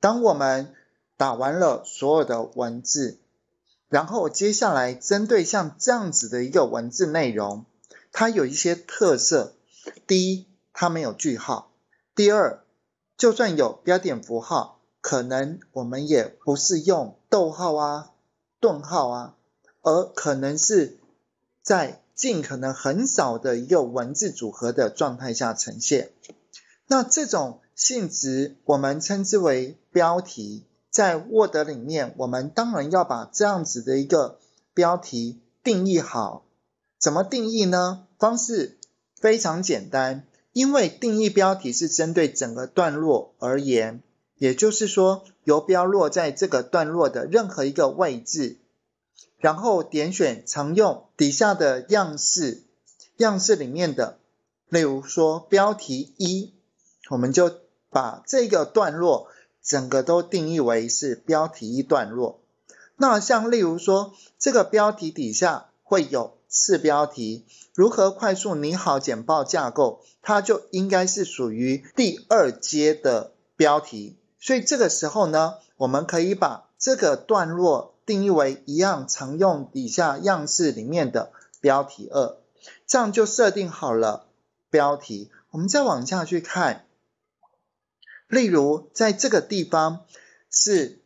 当我们打完了所有的文字，然后接下来针对像这样子的一个文字内容，它有一些特色：第一，它没有句号；第二，就算有标点符号，可能我们也不是用逗号啊、顿号啊，而可能是，在尽可能很少的一个文字组合的状态下呈现。那这种。性质我们称之为标题，在 Word 里面，我们当然要把这样子的一个标题定义好。怎么定义呢？方式非常简单，因为定义标题是针对整个段落而言，也就是说，游标落在这个段落的任何一个位置，然后点选常用底下的样式，样式里面的，例如说标题一，我们就。把这个段落整个都定义为是标题一段落。那像例如说，这个标题底下会有次标题，如何快速拟好简报架构，它就应该是属于第二阶的标题。所以这个时候呢，我们可以把这个段落定义为一样常用底下样式里面的标题二，这样就设定好了标题。我们再往下去看。例如，在这个地方是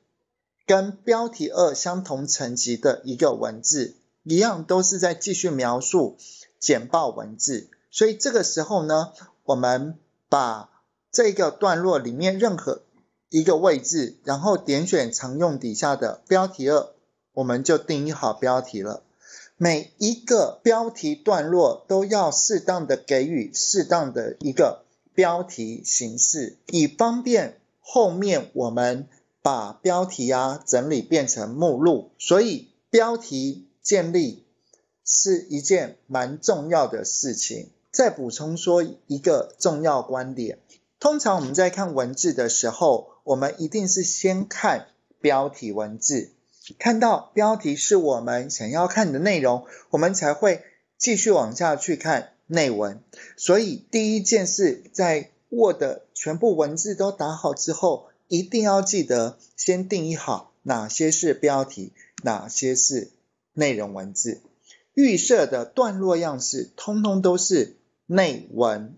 跟标题二相同层级的一个文字，一样都是在继续描述简报文字。所以这个时候呢，我们把这个段落里面任何一个位置，然后点选常用底下的标题二，我们就定义好标题了。每一个标题段落都要适当的给予适当的一个。标题形式，以方便后面我们把标题啊整理变成目录。所以标题建立是一件蛮重要的事情。再补充说一个重要观点：通常我们在看文字的时候，我们一定是先看标题文字，看到标题是我们想要看的内容，我们才会继续往下去看。内文，所以第一件事，在 Word 全部文字都打好之后，一定要记得先定义好哪些是标题，哪些是内容文字。预设的段落样式，通通都是内文。